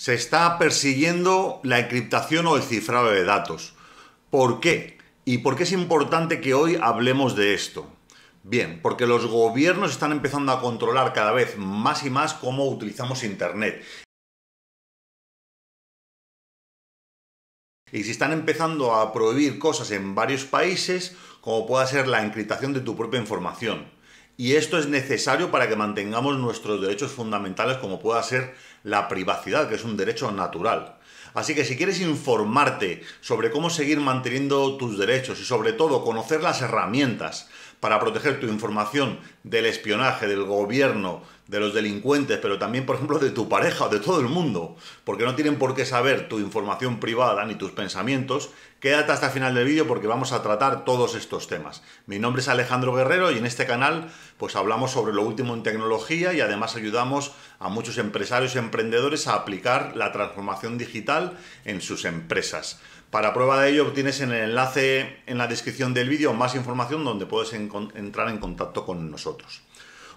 se está persiguiendo la encriptación o el cifrado de datos. ¿Por qué? ¿Y por qué es importante que hoy hablemos de esto? Bien, porque los gobiernos están empezando a controlar cada vez más y más cómo utilizamos Internet. Y se están empezando a prohibir cosas en varios países, como pueda ser la encriptación de tu propia información y esto es necesario para que mantengamos nuestros derechos fundamentales como pueda ser la privacidad, que es un derecho natural. Así que si quieres informarte sobre cómo seguir manteniendo tus derechos y sobre todo conocer las herramientas para proteger tu información del espionaje, del gobierno, de los delincuentes, pero también, por ejemplo, de tu pareja, o de todo el mundo, porque no tienen por qué saber tu información privada ni tus pensamientos. Quédate hasta el final del vídeo porque vamos a tratar todos estos temas. Mi nombre es Alejandro Guerrero y en este canal pues hablamos sobre lo último en tecnología y además ayudamos a muchos empresarios y emprendedores a aplicar la transformación digital en sus empresas. Para prueba de ello obtienes en el enlace en la descripción del vídeo más información donde puedes entrar en contacto con nosotros.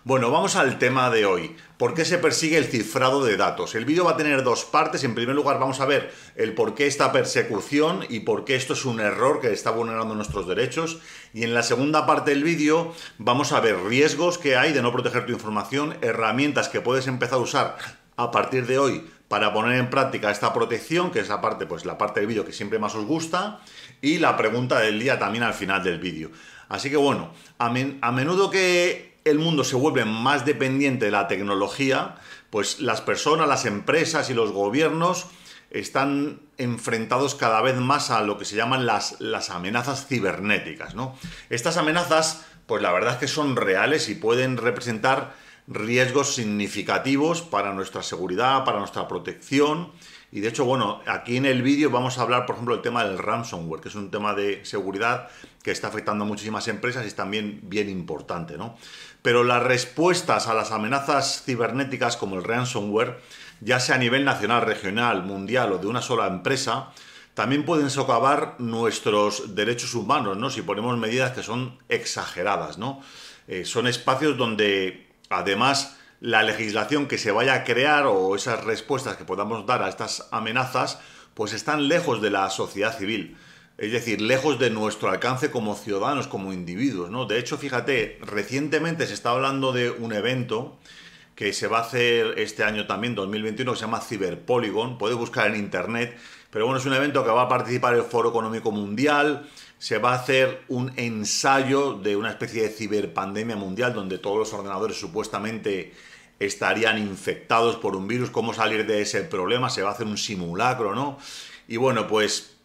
Bueno, vamos al tema de hoy. ¿Por qué se persigue el cifrado de datos? El vídeo va a tener dos partes. En primer lugar, vamos a ver el por qué esta persecución y por qué esto es un error que está vulnerando nuestros derechos. Y en la segunda parte del vídeo vamos a ver riesgos que hay de no proteger tu información, herramientas que puedes empezar a usar a partir de hoy para poner en práctica esta protección, que es la parte, pues la parte del vídeo que siempre más os gusta, y la pregunta del día también al final del vídeo. Así que bueno, a menudo que el mundo se vuelve más dependiente de la tecnología, pues las personas, las empresas y los gobiernos están enfrentados cada vez más a lo que se llaman las, amenazas cibernéticas. Estas amenazas, pues la verdad es que son reales y pueden representar riesgos significativos para nuestra seguridad, para nuestra protección y de hecho, bueno, aquí en el vídeo vamos a hablar, por ejemplo, del tema del ransomware, que es un tema de seguridad que está afectando a muchísimas empresas y es también bien importante, ¿no? Pero las respuestas a las amenazas cibernéticas como el ransomware, ya sea a nivel nacional, regional, mundial o de una sola empresa, también pueden socavar nuestros derechos humanos, ¿no? Si ponemos medidas que son exageradas, ¿no? Eh, son espacios donde, además, la legislación que se vaya a crear o esas respuestas que podamos dar a estas amenazas, pues están lejos de la sociedad civil. Es decir, lejos de nuestro alcance como ciudadanos, como individuos, ¿no? De hecho, fíjate, recientemente se está hablando de un evento que se va a hacer este año también, 2021, que se llama Cyberpolygon. puede buscar en internet. Pero bueno, es un evento que va a participar el Foro Económico Mundial. Se va a hacer un ensayo de una especie de ciberpandemia mundial donde todos los ordenadores supuestamente estarían infectados por un virus, cómo salir de ese problema, se va a hacer un simulacro, ¿no? Y bueno, pues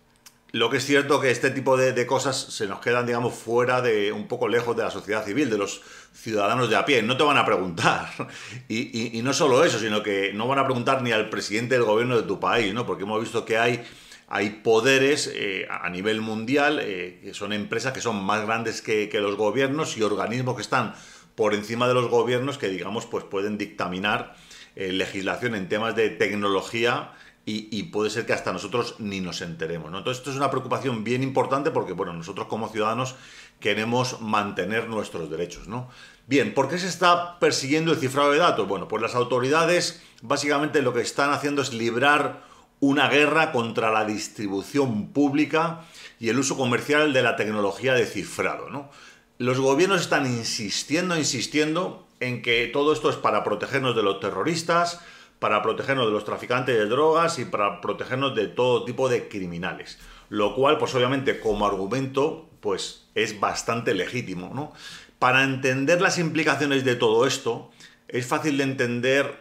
lo que es cierto que este tipo de, cosas se nos quedan, digamos, fuera de, un poco lejos de la sociedad civil, de los ciudadanos de a pie. No te van a preguntar. Y, y, no solo eso, sino que no van a preguntar ni al presidente del gobierno de tu país, ¿no? Porque hemos visto que hay, hay poderes eh, a nivel mundial, eh, que son empresas que son más grandes que los gobiernos y organismos que están por encima de los gobiernos que, digamos, pues pueden dictaminar eh, legislación en temas de tecnología y, puede ser que hasta nosotros ni nos enteremos. Entonces, esto es una preocupación bien importante porque, bueno, nosotros como ciudadanos queremos mantener nuestros derechos, ¿no? Bien, ¿por qué se está persiguiendo el cifrado de datos? Bueno, pues las autoridades básicamente lo que están haciendo es librar una guerra contra la distribución pública y el uso comercial de la tecnología de cifrado, ¿no? los gobiernos están insistiendo, insistiendo en que todo esto es para protegernos de los terroristas, para protegernos de los traficantes de drogas y para protegernos de todo tipo de criminales. Lo cual, pues obviamente, como argumento, pues es bastante legítimo, ¿no? Para entender las implicaciones de todo esto, es fácil de entender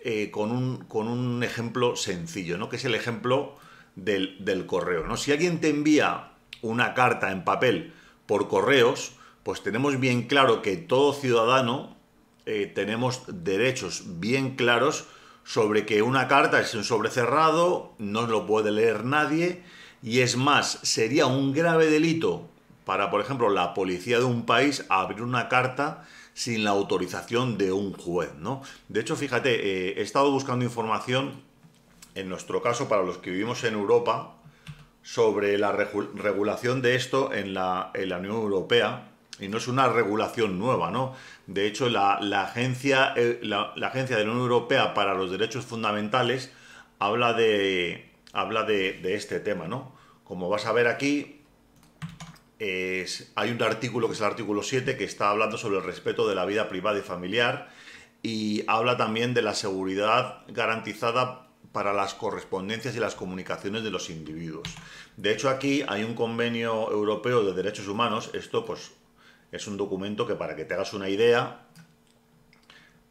eh, con, un, con, un, ejemplo sencillo, ¿no? Que es el ejemplo del, del correo, ¿no? Si alguien te envía una carta en papel por correos, pues tenemos bien claro que todo ciudadano eh, tenemos derechos bien claros sobre que una carta es un sobrecerrado, no lo puede leer nadie, y es más, sería un grave delito para, por ejemplo, la policía de un país abrir una carta sin la autorización de un juez, ¿no? De hecho, fíjate, eh, he estado buscando información, en nuestro caso, para los que vivimos en Europa, sobre la regulación de esto en la, en la Unión Europea, y no es una regulación nueva, ¿no? De hecho, la, agencia, eh, agencia de la Unión Europea para los Derechos Fundamentales habla de, habla de, este tema, ¿no? Como vas a ver aquí, hay un artículo que es el artículo 7 que está hablando sobre el respeto de la vida privada y familiar y habla también de la seguridad garantizada para las correspondencias y las comunicaciones de los individuos. De hecho, aquí hay un convenio europeo de derechos humanos, esto pues es un documento que, para que te hagas una idea,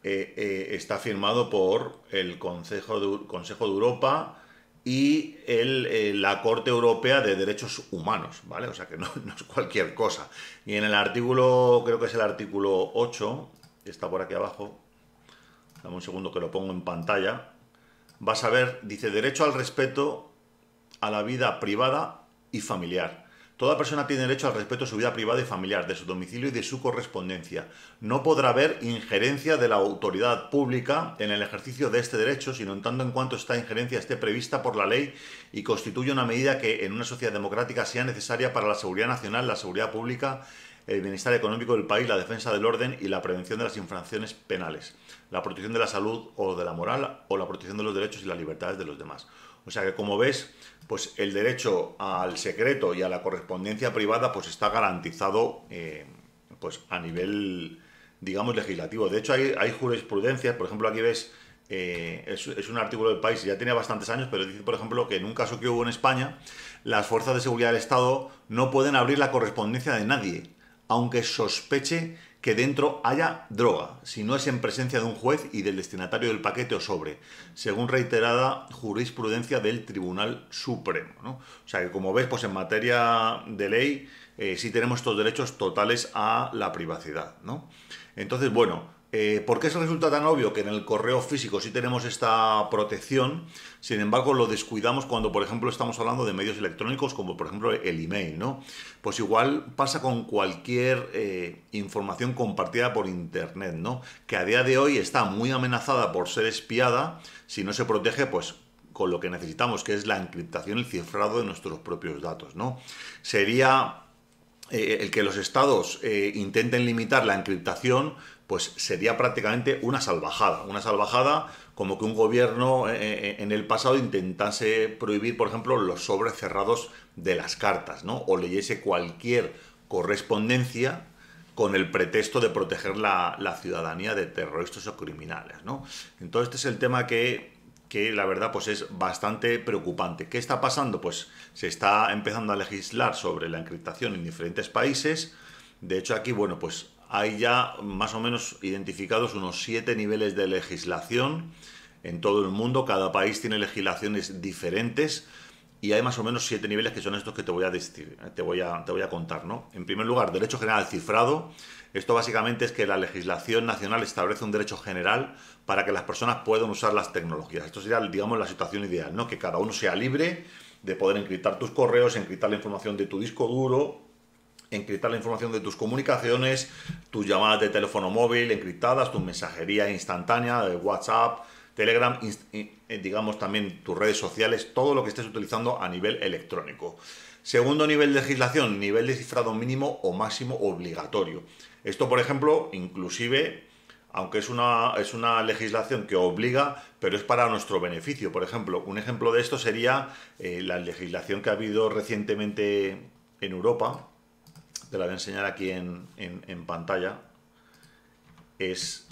eh, eh, está firmado por el Consejo de, Europa y eh, la Corte Europea de Derechos Humanos, ¿vale? O sea que no, es cualquier cosa. Y en el artículo, creo que es el artículo 8, está por aquí abajo, dame un segundo que lo pongo en pantalla, vas a ver, dice derecho al respeto a la vida privada y familiar Toda persona tiene derecho al respeto de su vida privada y familiar, de su domicilio y de su correspondencia. No podrá haber injerencia de la autoridad pública en el ejercicio de este derecho, sino en tanto en cuanto esta injerencia esté prevista por la ley y constituya una medida que en una sociedad democrática sea necesaria para la seguridad nacional, la seguridad pública, el bienestar económico del país, la defensa del orden y la prevención de las infracciones penales, la protección de la salud o de la moral o la protección de los derechos y las libertades de los demás. O sea que como ves, pues el derecho al secreto y a la correspondencia privada pues está garantizado eh, pues a nivel, digamos, legislativo. De hecho hay, jurisprudencia. jurisprudencias, por ejemplo aquí ves, eh, es, un artículo del país, ya tiene bastantes años, pero dice, por ejemplo, que en un caso que hubo en España, las fuerzas de seguridad del Estado no pueden abrir la correspondencia de nadie, aunque sospeche que dentro haya droga, si no es en presencia de un juez y del destinatario del paquete o sobre, según reiterada jurisprudencia del Tribunal Supremo. ¿no? O sea que como ves, pues en materia de ley eh, sí tenemos estos derechos totales a la privacidad. Entonces, bueno, eh, ¿Por qué se resulta tan obvio que en el correo físico sí tenemos esta protección? Sin embargo, lo descuidamos cuando, por ejemplo, estamos hablando de medios electrónicos, como por ejemplo el email, ¿no? Pues igual pasa con cualquier eh, información compartida por internet, ¿no? Que a día de hoy está muy amenazada por ser espiada. Si no se protege, pues con lo que necesitamos, que es la encriptación, el cifrado de nuestros propios datos, ¿no? Sería eh, el que los estados intenten limitar la encriptación pues sería prácticamente una salvajada. Una salvajada como que un gobierno eh, eh, en el pasado intentase prohibir, por ejemplo, los sobres cerrados de las cartas, ¿no? O leyese cualquier correspondencia con el pretexto de proteger la, la ciudadanía de terroristas o criminales, ¿no? Entonces este es el tema que, que la verdad pues es bastante preocupante. ¿Qué está pasando? Pues se está empezando a legislar sobre la encriptación en diferentes países. De hecho aquí, bueno, pues hay ya más o menos identificados unos siete niveles de legislación en todo el mundo. Cada país tiene legislaciones diferentes y hay más o menos siete niveles que son estos que te voy a, decir, te voy a, te voy a contar. ¿no? En primer lugar, derecho general cifrado. Esto básicamente es que la legislación nacional establece un derecho general para que las personas puedan usar las tecnologías. Esto sería, digamos, la situación ideal, ¿no? Que cada uno sea libre de poder encriptar tus correos, encriptar la información de tu disco duro, encriptar la información de tus comunicaciones, tus llamadas de teléfono móvil encriptadas, tu mensajería instantánea de WhatsApp, Telegram, eh, eh, digamos también tus redes sociales, todo lo que estés utilizando a nivel electrónico. Segundo nivel de legislación, nivel de cifrado mínimo o máximo obligatorio. Esto, por ejemplo, inclusive, aunque es una, es una legislación que obliga, pero es para nuestro beneficio. Por ejemplo, un ejemplo de esto sería eh, la legislación que ha habido recientemente en Europa, te la voy a enseñar aquí en, en, pantalla, es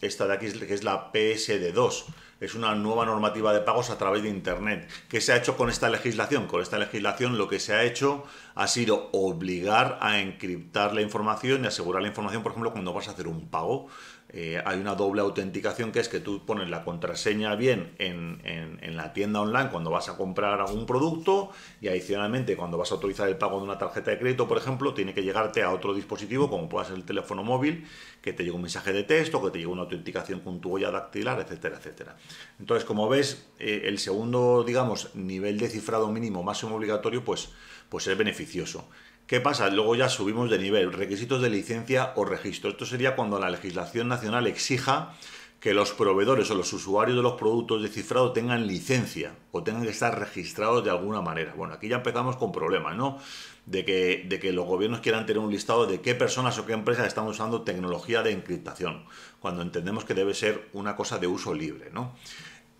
esta de aquí, que es la PSD2. Es una nueva normativa de pagos a través de Internet. ¿Qué se ha hecho con esta legislación? Con esta legislación lo que se ha hecho ha sido obligar a encriptar la información y asegurar la información, por ejemplo, cuando vas a hacer un pago. Eh, hay una doble autenticación que es que tú pones la contraseña bien en, la tienda online cuando vas a comprar algún producto y adicionalmente cuando vas a autorizar el pago de una tarjeta de crédito, por ejemplo, tiene que llegarte a otro dispositivo como pueda ser el teléfono móvil, que te llegue un mensaje de texto, que te llegue una autenticación con tu huella dactilar, etcétera, etcétera. Entonces, como ves, eh, el segundo, digamos, nivel de cifrado mínimo máximo obligatorio, pues, pues es beneficioso. ¿Qué pasa? Luego ya subimos de nivel, requisitos de licencia o registro. Esto sería cuando la legislación nacional exija que los proveedores o los usuarios de los productos de cifrado tengan licencia o tengan que estar registrados de alguna manera. Bueno, aquí ya empezamos con problemas, ¿no? De que, de que los gobiernos quieran tener un listado de qué personas o qué empresas están usando tecnología de encriptación, cuando entendemos que debe ser una cosa de uso libre, ¿no?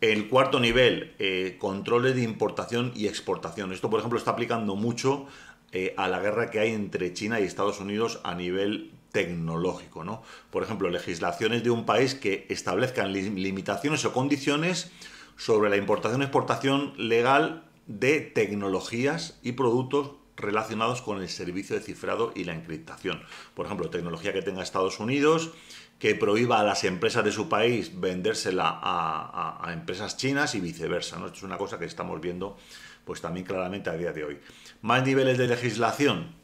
El cuarto nivel, eh, controles de importación y exportación. Esto, por ejemplo, está aplicando mucho eh, a la guerra que hay entre China y Estados Unidos a nivel tecnológico, Por ejemplo, legislaciones de un país que establezcan limitaciones o condiciones sobre la importación y exportación legal de tecnologías y productos relacionados con el servicio de cifrado y la encriptación. Por ejemplo, tecnología que tenga Estados Unidos, que prohíba a las empresas de su país vendérsela a, empresas chinas y viceversa. Esto es una cosa que estamos viendo pues también claramente a día de hoy más niveles de legislación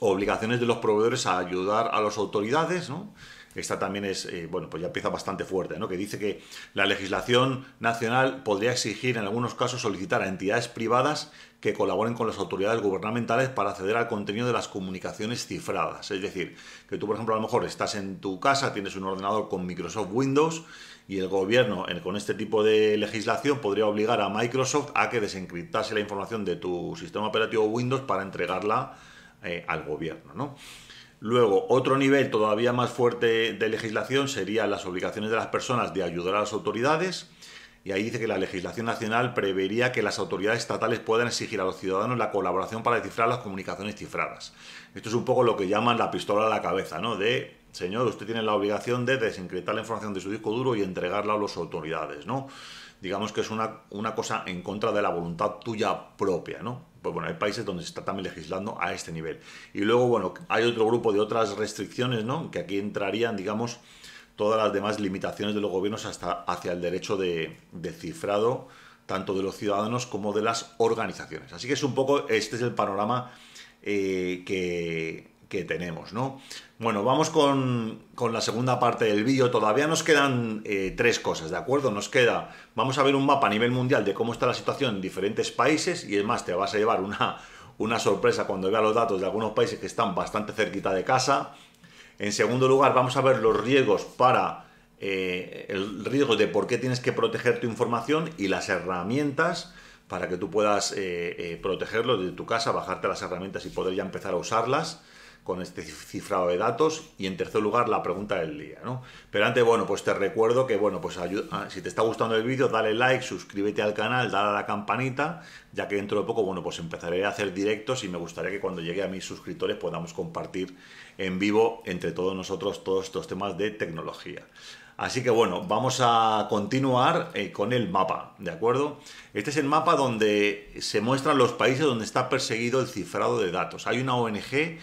obligaciones de los proveedores a ayudar a las autoridades, Esta también es, eh, bueno, pues ya empieza bastante fuerte, Que dice que la legislación nacional podría exigir, en algunos casos, solicitar a entidades privadas que colaboren con las autoridades gubernamentales para acceder al contenido de las comunicaciones cifradas. Es decir, que tú, por ejemplo, a lo mejor estás en tu casa, tienes un ordenador con Microsoft Windows y el gobierno con este tipo de legislación podría obligar a Microsoft a que desencriptase la información de tu sistema operativo Windows para entregarla eh, al gobierno. Luego, otro nivel todavía más fuerte de legislación serían las obligaciones de las personas de ayudar a las autoridades. Y ahí dice que la legislación nacional prevería que las autoridades estatales puedan exigir a los ciudadanos la colaboración para descifrar las comunicaciones cifradas. Esto es un poco lo que llaman la pistola a la cabeza, ¿no? De señor, usted tiene la obligación de desencretar la información de su disco duro y entregarla a las autoridades, ¿no? Digamos que es una, una cosa en contra de la voluntad tuya propia, ¿no? Pues bueno, hay países donde se está también legislando a este nivel. Y luego, bueno, hay otro grupo de otras restricciones, ¿no? Que aquí entrarían, digamos, todas las demás limitaciones de los gobiernos hasta hacia el derecho de, cifrado, tanto de los ciudadanos como de las organizaciones. Así que es un poco, este es el panorama eh, que, que tenemos, ¿no? Bueno, vamos con, la segunda parte del vídeo. Todavía nos quedan eh, tres cosas, ¿de acuerdo? Nos queda, vamos a ver un mapa a nivel mundial de cómo está la situación en diferentes países y es más, te vas a llevar una, sorpresa cuando vea los datos de algunos países que están bastante cerquita de casa. En segundo lugar, vamos a ver los riesgos para eh, el riesgo de por qué tienes que proteger tu información y las herramientas para que tú puedas eh, protegerlo de tu casa, bajarte las herramientas y poder ya empezar a usarlas con este cifrado de datos y en tercer lugar la pregunta del día. Pero antes, bueno, pues te recuerdo que, bueno, pues ah, si te está gustando el vídeo, dale like, suscríbete al canal, dale a la campanita, ya que dentro de poco, bueno, pues empezaré a hacer directos y me gustaría que cuando llegue a mis suscriptores podamos compartir en vivo entre todos nosotros todos estos temas de tecnología. Así que bueno, vamos a continuar eh, con el mapa, ¿de acuerdo? Este es el mapa donde se muestran los países donde está perseguido el cifrado de datos. Hay una ONG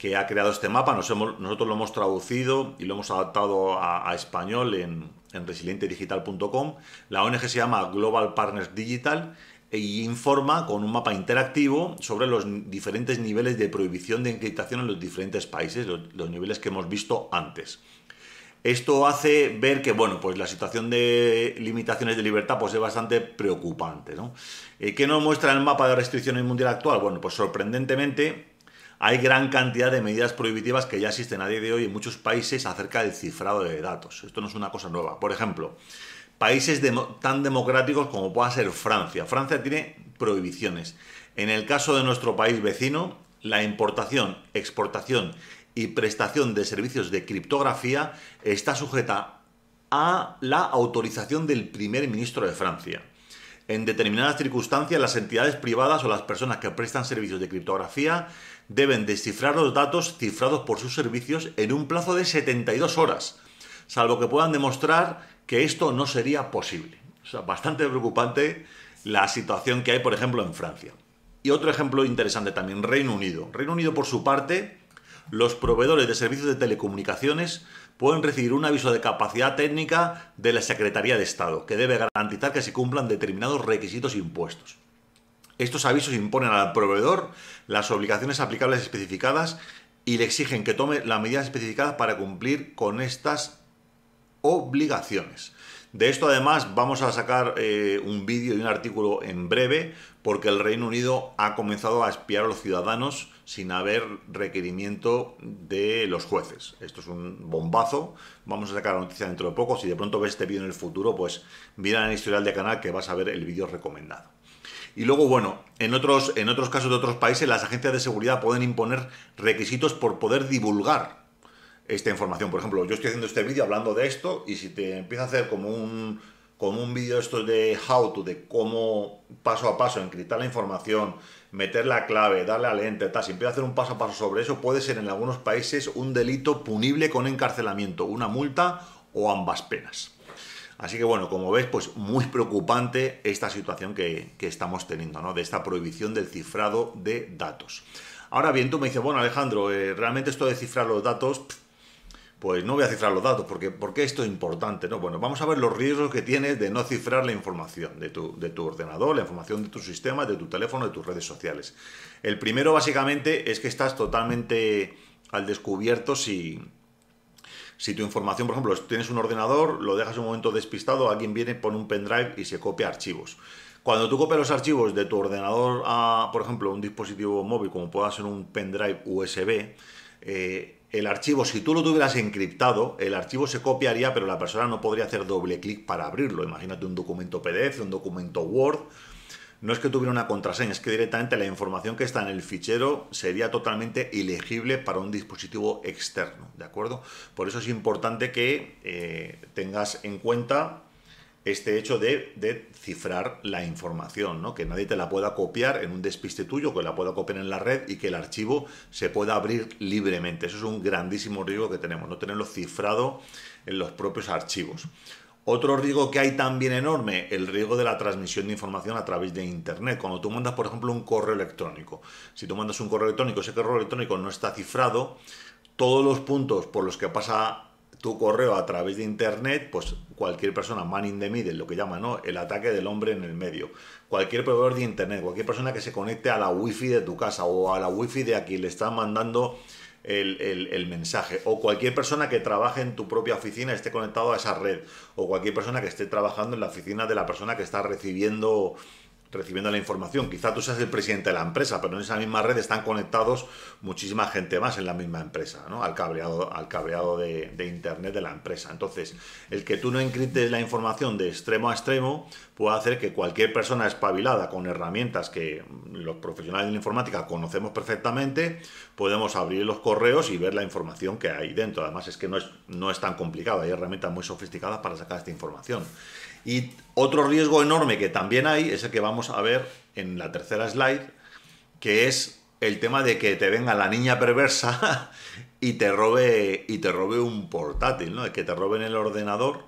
que ha creado este mapa. nosotros lo hemos traducido y lo hemos adaptado a, español en, en resilientedigital.com. La ONG se llama Global Partners Digital e informa con un mapa interactivo sobre los diferentes niveles de prohibición de encriptación en los diferentes países, los, niveles que hemos visto antes. Esto hace ver que, bueno, pues la situación de limitaciones de libertad pues es bastante preocupante, ¿no? Eh, ¿Qué nos muestra el mapa de restricciones mundial actual? Bueno, pues sorprendentemente hay gran cantidad de medidas prohibitivas que ya existen a día de hoy en muchos países acerca del cifrado de datos. Esto no es una cosa nueva. Por ejemplo, países tan democráticos como pueda ser Francia. Francia tiene prohibiciones. En el caso de nuestro país vecino, la importación, exportación y prestación de servicios de criptografía está sujeta a la autorización del primer ministro de Francia en determinadas circunstancias las entidades privadas o las personas que prestan servicios de criptografía deben descifrar los datos cifrados por sus servicios en un plazo de 72 horas, salvo que puedan demostrar que esto no sería posible. O sea, bastante preocupante la situación que hay, por ejemplo, en Francia. Y otro ejemplo interesante también, Reino Unido. Reino Unido, por su parte, los proveedores de servicios de telecomunicaciones pueden recibir un aviso de capacidad técnica de la Secretaría de Estado, que debe garantizar que se cumplan determinados requisitos impuestos. Estos avisos imponen al proveedor las obligaciones aplicables especificadas y le exigen que tome las medidas especificadas para cumplir con estas obligaciones. De esto además vamos a sacar eh, un vídeo y un artículo en breve porque el Reino Unido ha comenzado a espiar a los ciudadanos sin haber requerimiento de los jueces. Esto es un bombazo. Vamos a sacar la noticia dentro de poco. Si de pronto ves este vídeo en el futuro, pues mira en el historial de canal que vas a ver el vídeo recomendado. Y luego, bueno, en otros, en otros casos de otros países, las agencias de seguridad pueden imponer requisitos por poder divulgar esta información. Por ejemplo, yo estoy haciendo este vídeo hablando de esto y si te empieza a hacer como un, como un vídeo esto de how to, de cómo paso a paso encriptar la información, meter la clave, darle al ente, tal, si empieza a hacer un paso a paso sobre eso, puede ser en algunos países un delito punible con encarcelamiento, una multa o ambas penas. Así que bueno, como ves, pues muy preocupante esta situación que, estamos teniendo, ¿no? De esta prohibición del cifrado de datos. Ahora bien, tú me dices, bueno Alejandro, eh, realmente esto de cifrar los datos, pues no voy a cifrar los datos, porque porque esto es importante? ¿no? Bueno, vamos a ver los riesgos que tienes de no cifrar la información de tu, ordenador, la información de tu sistema, de tu teléfono, de tus redes sociales. El primero, básicamente, es que estás totalmente al descubierto si, si tu información, por ejemplo, tienes un ordenador, lo dejas un momento despistado, alguien viene, pone un pendrive y se copia archivos. Cuando tú copias los archivos de tu ordenador a, por ejemplo, un dispositivo móvil, como pueda ser un pendrive USB, eh, el archivo, si tú lo tuvieras encriptado, el archivo se copiaría, pero la persona no podría hacer doble clic para abrirlo. Imagínate un documento PDF, un documento Word. No es que tuviera una contraseña, es que directamente la información que está en el fichero sería totalmente ilegible para un dispositivo externo, ¿de acuerdo? Por eso es importante que eh, tengas en cuenta este hecho de cifrar la información, ¿no? que nadie te la pueda copiar en un despiste tuyo, que la pueda copiar en la red y que el archivo se pueda abrir libremente. Eso es un grandísimo riesgo que tenemos, no tenerlo cifrado en los propios archivos. Otro riesgo que hay también enorme, el riesgo de la transmisión de información a través de Internet. Cuando tú mandas, por ejemplo, un correo electrónico, si tú mandas un correo electrónico, ese correo electrónico no está cifrado, todos los puntos por los que pasa tu correo a través de internet, pues cualquier persona, man in the middle, lo que llaman, ¿no? El ataque del hombre en el medio. Cualquier proveedor de internet, cualquier persona que se conecte a la wifi de tu casa o a la wifi de a le está mandando el, el, mensaje. O cualquier persona que trabaje en tu propia oficina esté conectado a esa red. O cualquier persona que esté trabajando en la oficina de la persona que está recibiendo recibiendo la información. Quizá tú seas el presidente de la empresa, pero en esa misma red están conectados muchísima gente más en la misma empresa, Al cableado, al cableado de, internet de la empresa. Entonces, el que tú no encriptes la información de extremo a extremo puede hacer que cualquier persona espabilada con herramientas que los profesionales de la informática conocemos perfectamente, podemos abrir los correos y ver la información que hay dentro. Además, es que no es, no es tan complicado, hay herramientas muy sofisticadas para sacar esta información. Y otro riesgo enorme que también hay es el que vamos a ver en la tercera slide, que es el tema de que te venga la niña perversa y te robe, y te robe un portátil, ¿no? que te roben el ordenador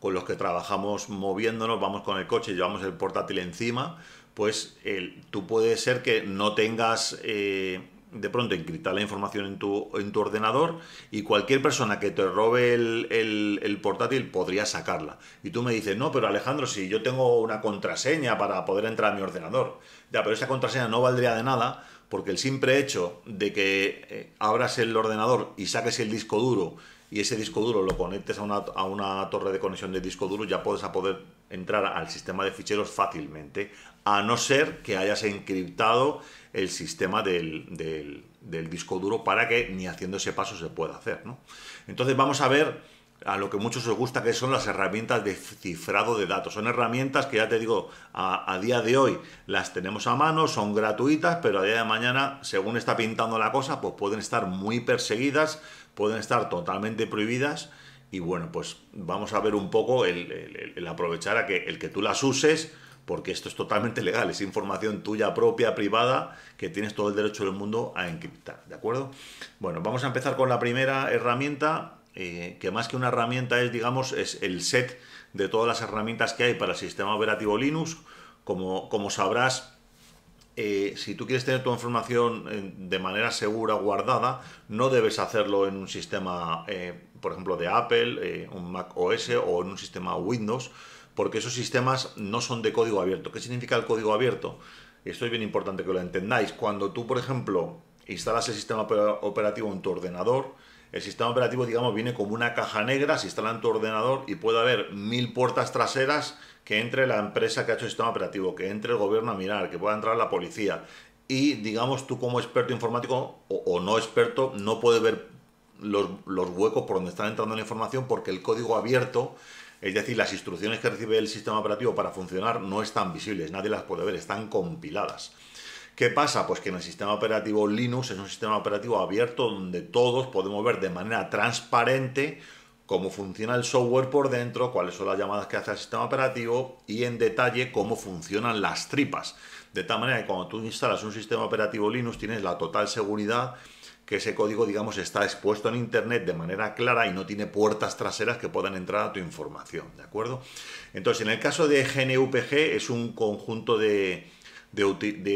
con los que trabajamos moviéndonos, vamos con el coche, llevamos el portátil encima, pues tú puede ser que no tengas... Eh, de pronto encriptar la información en tu, en tu ordenador y cualquier persona que te robe el, portátil podría sacarla. Y tú me dices, no, pero Alejandro, si yo tengo una contraseña para poder entrar a mi ordenador. Ya, pero esa contraseña no valdría de nada porque el simple hecho de que eh, abras el ordenador y saques el disco duro y ese disco duro lo conectes a una, torre de conexión de disco duro, ya puedes a poder entrar al sistema de ficheros fácilmente, a no ser que hayas encriptado el sistema del, disco duro para que ni haciendo ese paso se pueda hacer. ¿no? Entonces vamos a ver a lo que muchos os gusta, que son las herramientas de cifrado de datos. Son herramientas que ya te digo, a, día de hoy las tenemos a mano, son gratuitas, pero a día de mañana, según está pintando la cosa, pues pueden estar muy perseguidas, pueden estar totalmente prohibidas. Y bueno, pues vamos a ver un poco el, el aprovechar a que el que tú las uses porque esto es totalmente legal, es información tuya propia, privada, que tienes todo el derecho del mundo a encriptar, ¿de acuerdo? Bueno, vamos a empezar con la primera herramienta, eh, que más que una herramienta es, digamos, es el set de todas las herramientas que hay para el sistema operativo Linux. Como, como sabrás, eh, si tú quieres tener tu información eh, de manera segura, guardada, no debes hacerlo en un sistema, por ejemplo, de Apple, un Mac OS o en un sistema Windows, porque esos sistemas no son de código abierto. ¿Qué significa el código abierto? Esto es bien importante que lo entendáis. Cuando tú, por ejemplo, instalas el sistema operativo en tu ordenador, el sistema operativo, digamos, viene como una caja negra, se instala en tu ordenador y puede haber mil puertas traseras que entre la empresa que ha hecho el sistema operativo, que entre el gobierno a mirar, que pueda entrar la policía. Y, digamos, tú como experto informático o, no experto no puedes ver los, los, huecos por donde están entrando la información porque el código abierto es decir, las instrucciones que recibe el sistema operativo para funcionar no están visibles, nadie las puede ver, están compiladas. ¿Qué pasa? Pues que en el sistema operativo Linux es un sistema operativo abierto donde todos podemos ver de manera transparente cómo funciona el software por dentro, cuáles son las llamadas que hace el sistema operativo y en detalle cómo funcionan las tripas. De tal manera que cuando tú instalas un sistema operativo Linux tienes la total seguridad que ese código, digamos, está expuesto en Internet de manera clara y no tiene puertas traseras que puedan entrar a tu información, ¿de acuerdo? Entonces, en el caso de GNUPG es un conjunto de,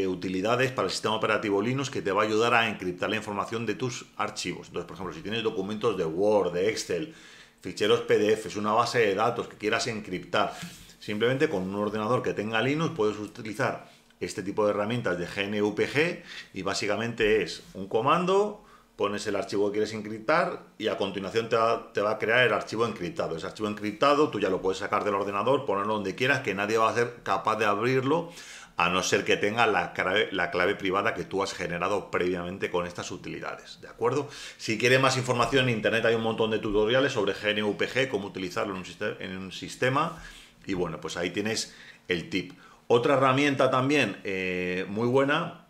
utilidades para el sistema operativo Linux que te va a ayudar a encriptar la información de tus archivos. Entonces, por ejemplo, si tienes documentos de Word, de Excel, ficheros PDF, es una base de datos que quieras encriptar, simplemente con un ordenador que tenga Linux puedes utilizar este tipo de herramientas de GNUPG y básicamente es un comando, pones el archivo que quieres encriptar y a continuación te va, a crear el archivo encriptado. Ese archivo encriptado tú ya lo puedes sacar del ordenador, ponerlo donde quieras, que nadie va a ser capaz de abrirlo a no ser que tenga la clave, la clave privada que tú has generado previamente con estas utilidades, ¿de acuerdo? Si quieres más información en internet hay un montón de tutoriales sobre GNUPG, cómo utilizarlo en un sistema y bueno, pues ahí tienes el tip. Otra herramienta también eh, muy buena,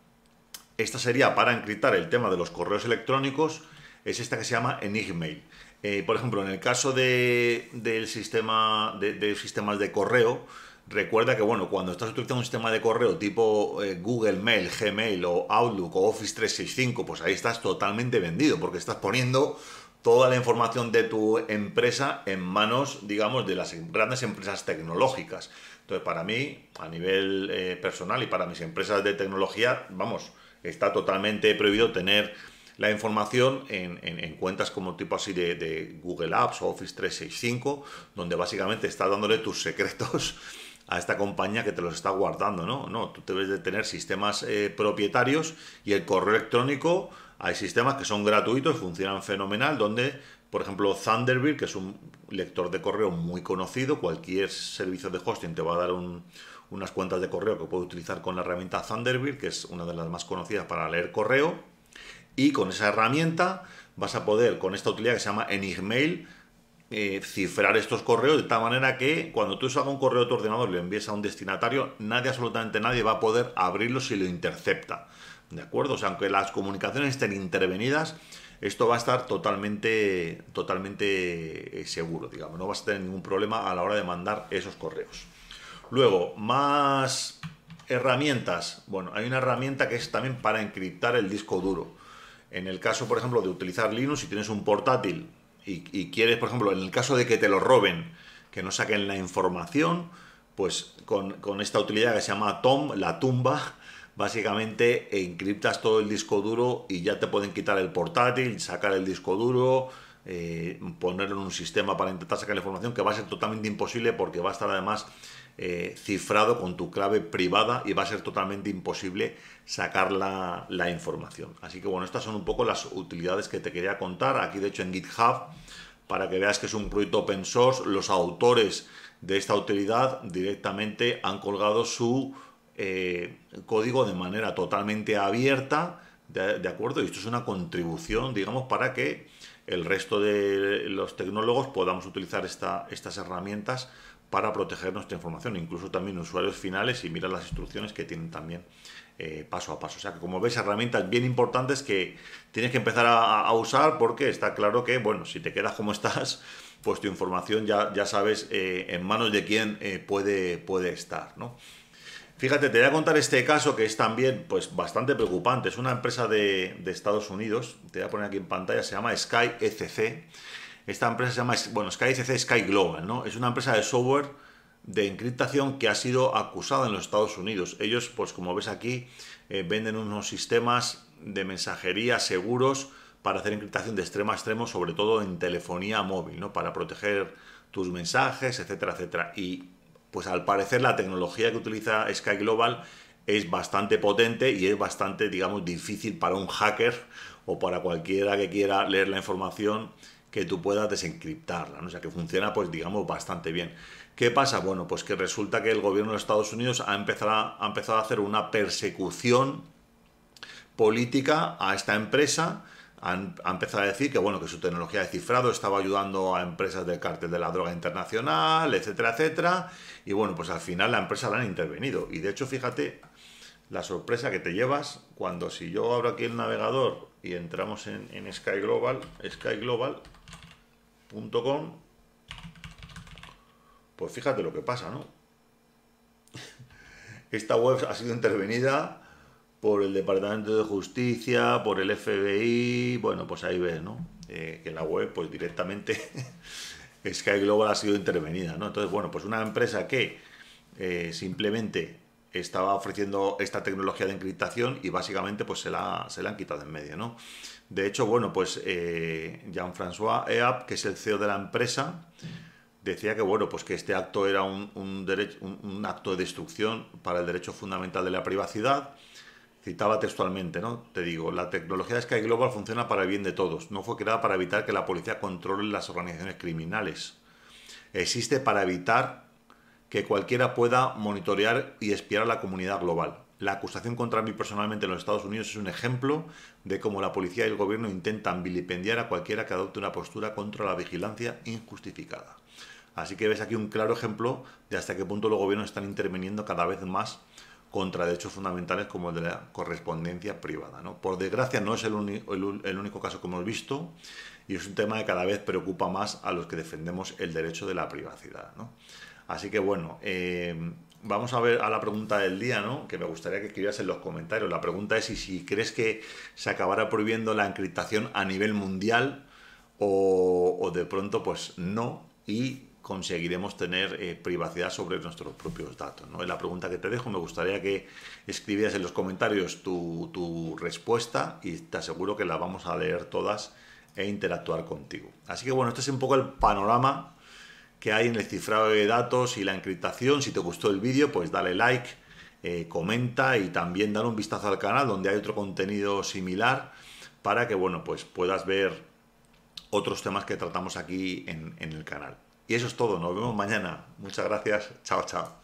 esta sería para encriptar el tema de los correos electrónicos, es esta que se llama Enigmail. Eh, por ejemplo, en el caso de, del sistema, de, sistemas de correo, recuerda que bueno, cuando estás utilizando un sistema de correo tipo eh, Google Mail, Gmail o Outlook o Office 365, pues ahí estás totalmente vendido porque estás poniendo toda la información de tu empresa en manos, digamos, de las grandes empresas tecnológicas. Entonces, para mí, a nivel eh, personal y para mis empresas de tecnología, vamos, está totalmente prohibido tener la información en, cuentas como tipo así de, Google Apps o Office 365, donde básicamente estás dándole tus secretos a esta compañía que te los está guardando, ¿no? No, tú debes de tener sistemas eh, propietarios y el correo electrónico hay sistemas que son gratuitos, y funcionan fenomenal, donde, por ejemplo, Thunderbird, que es un lector de correo muy conocido, cualquier servicio de hosting te va a dar unas cuentas de correo que puedes utilizar con la herramienta Thunderbird, que es una de las más conocidas para leer correo, y con esa herramienta vas a poder, con esta utilidad que se llama Enigmail, eh, cifrar estos correos de tal manera que cuando tú hagas un correo de tu ordenador y lo envíes a un destinatario, nadie, absolutamente nadie, va a poder abrirlo si lo intercepta. ¿De acuerdo? aunque las comunicaciones estén intervenidas, esto va a estar totalmente, totalmente eh, seguro, digamos. No vas a tener ningún problema a la hora de mandar esos correos. Luego, más herramientas. Bueno, hay una herramienta que es también para encriptar el disco duro. En el caso, por ejemplo, de utilizar Linux, si tienes un portátil y, quieres, por ejemplo, en el caso de que te lo roben, que no saquen la información, pues con, con esta utilidad que se llama Tom, la tumba, básicamente encriptas todo el disco duro y ya te pueden quitar el portátil, sacar el disco duro, eh, ponerlo en un sistema para intentar sacar la información, que va a ser totalmente imposible porque va a estar además eh, cifrado con tu clave privada y va a ser totalmente imposible sacar la, la información. Así que bueno, estas son un poco las utilidades que te quería contar. Aquí de hecho en GitHub, para que veas que es un proyecto open source, los autores de esta utilidad directamente han colgado su eh, código de manera totalmente abierta, de, acuerdo? Y esto es una contribución, digamos, para que el resto de los tecnólogos podamos utilizar estas herramientas para proteger nuestra información, incluso también usuarios finales y mirar las instrucciones que tienen también eh, paso a paso. O sea que como veis, herramientas bien importantes que tienes que empezar a, usar porque está claro que, bueno, si te quedas como estás, pues tu información ya, ya sabes eh, en manos de quién puede, puede estar, ¿no? Fíjate, te voy a contar este caso que es también pues, bastante preocupante. Es una empresa de, Estados Unidos, te voy a poner aquí en pantalla, se llama Sky ECC. Esta empresa se llama, bueno, Sky e Sky Global, ¿no? Es una empresa de software de encriptación que ha sido acusada en los Estados Unidos. Ellos, pues como ves aquí, eh, venden unos sistemas de mensajería seguros para hacer encriptación de extremo a extremo, sobre todo en telefonía móvil, ¿no? Para proteger tus mensajes, etcétera, etcétera. Y pues al parecer la tecnología que utiliza Sky Global es bastante potente y es bastante, digamos, difícil para un hacker o para cualquiera que quiera leer la información que tú puedas desencriptarla, ¿no? o sea que funciona pues digamos bastante bien. ¿Qué pasa? Bueno, pues que resulta que el gobierno de Estados Unidos ha ha empezado a hacer una persecución política a esta empresa han, empezado a decir que bueno que su tecnología de cifrado estaba ayudando a empresas del cártel de la droga internacional, etcétera, etcétera. Y bueno, pues al final la empresa la han intervenido. Y de hecho, fíjate la sorpresa que te llevas cuando si yo abro aquí el navegador y entramos en, en Sky Global, skyglobal.com, pues fíjate lo que pasa, ¿no? Esta web ha sido intervenida por el Departamento de Justicia, por el FBI, bueno, pues ahí ves, ¿no? Eh, que la web, pues directamente Sky Global ha sido intervenida, ¿no? Entonces, bueno, pues una empresa que eh, simplemente estaba ofreciendo esta tecnología de encriptación y básicamente pues se la, han quitado en medio, ¿no? De hecho, bueno, pues eh, Jean-François Eap, que es el CEO de la empresa, decía que bueno, pues que este acto era un, un acto de destrucción para el derecho fundamental de la privacidad, Citaba textualmente, ¿no? Te digo, la tecnología de Sky Global funciona para el bien de todos. No fue creada para evitar que la policía controle las organizaciones criminales. Existe para evitar que cualquiera pueda monitorear y espiar a la comunidad global. La acusación contra mí personalmente en los Estados Unidos es un ejemplo de cómo la policía y el gobierno intentan vilipendiar a cualquiera que adopte una postura contra la vigilancia injustificada. Así que ves aquí un claro ejemplo de hasta qué punto los gobiernos están interviniendo cada vez más contra derechos fundamentales como el de la correspondencia privada. Por desgracia no es el, único caso que hemos visto y es un tema que cada vez preocupa más a los que defendemos el derecho de la privacidad. Así que bueno, eh, vamos a ver a la pregunta del día, ¿no? que me gustaría que escribieras en los comentarios. La pregunta es si, si crees que se acabará prohibiendo la encriptación a nivel mundial o, de pronto pues no y conseguiremos tener eh, privacidad sobre nuestros propios datos. ¿no? Es la pregunta que te dejo. Me gustaría que escribieras en los comentarios tu, respuesta y te aseguro que la vamos a leer todas e interactuar contigo. Así que bueno, este es un poco el panorama que hay en el cifrado de datos y la encriptación. Si te gustó el vídeo, pues dale like, eh, comenta y también dale un vistazo al canal donde hay otro contenido similar para que bueno, pues puedas ver otros temas que tratamos aquí en el canal. Y eso es todo, nos vemos mañana. Muchas gracias, chao, chao.